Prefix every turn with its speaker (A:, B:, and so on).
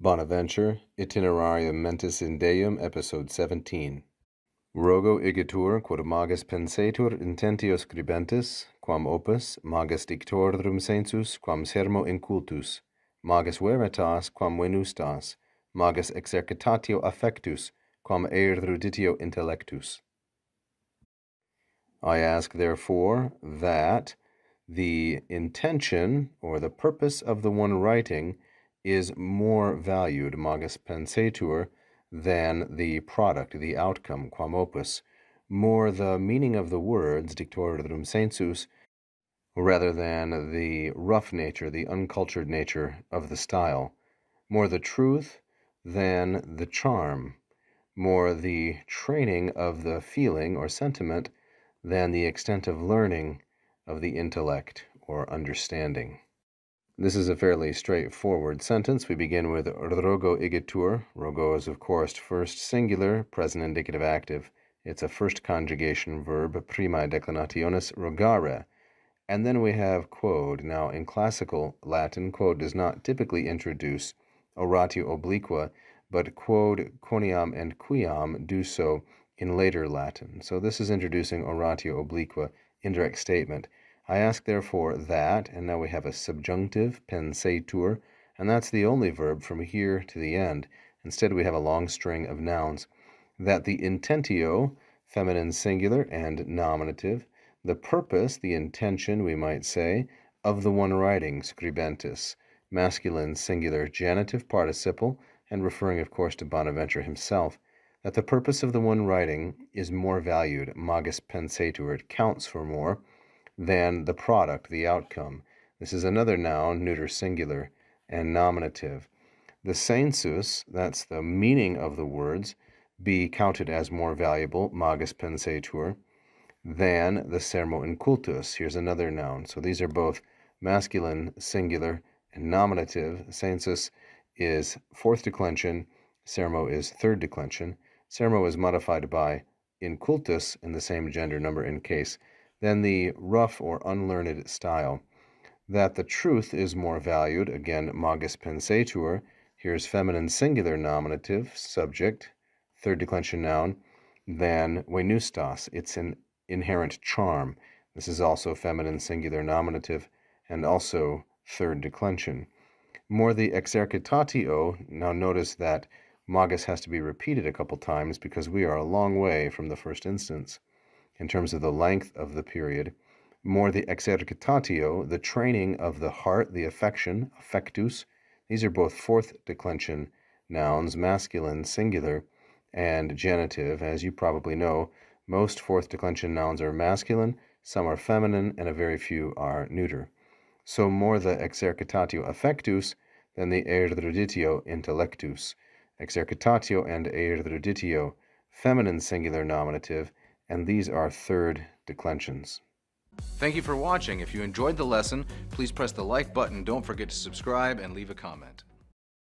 A: Bonaventure, Itinerarium Mentis in Deum, Episode 17. Rogo igitur, quod magis pensetur intentio scribentis, quam opus, magis dictorum sensus, quam sermo incultus, magis veritas, quam venustas, magis exercitatio affectus, quam eruditio intellectus. I ask, therefore, that the intention or the purpose of the one writing is more valued magus pensatur than the product, the outcome, quam opus, more the meaning of the words, dictorum sensus, rather than the rough nature, the uncultured nature of the style, more the truth than the charm, more the training of the feeling or sentiment than the extent of learning of the intellect or understanding. This is a fairly straightforward sentence. We begin with rogo igitur. Rogo is, of course, first singular, present indicative active. It's a first conjugation verb, primae declinationis rogare. And then we have quod. Now, in classical Latin, quod does not typically introduce oratio obliqua, but quod, coniam and quiam do so in later Latin. So this is introducing oratio obliqua, indirect statement. I ask therefore that, and now we have a subjunctive, pensetur, and that's the only verb from here to the end. Instead, we have a long string of nouns. That the intentio, feminine singular and nominative, the purpose, the intention, we might say, of the one writing, scribentis, masculine singular genitive participle, and referring, of course, to Bonaventure himself, that the purpose of the one writing is more valued, magis pensetur, it counts for more than the product, the outcome. This is another noun, neuter singular, and nominative. The sensus, that's the meaning of the words, be counted as more valuable, magus pensetur, than the sermo incultus. Here's another noun. So these are both masculine, singular, and nominative. Sensus is fourth declension, sermo is third declension. Sermo is modified by incultus in the same gender number in case than the rough or unlearned style. That the truth is more valued, again, magus pensatur, here's feminine singular nominative, subject, third declension noun, than venustas, its an inherent charm. This is also feminine singular nominative and also third declension. More the exercitatio, now notice that magus has to be repeated a couple times because we are a long way from the first instance in terms of the length of the period, more the exercitatio, the training of the heart, the affection, affectus. These are both fourth declension nouns, masculine, singular, and genitive. As you probably know, most fourth declension nouns are masculine, some are feminine, and a very few are neuter. So more the exercitatio affectus than the eruditio intellectus. Exercitatio and eruditio, feminine singular nominative, and these are third declensions. Thank you for watching. If you enjoyed the lesson, please press the like button, don't forget to subscribe, and leave a comment.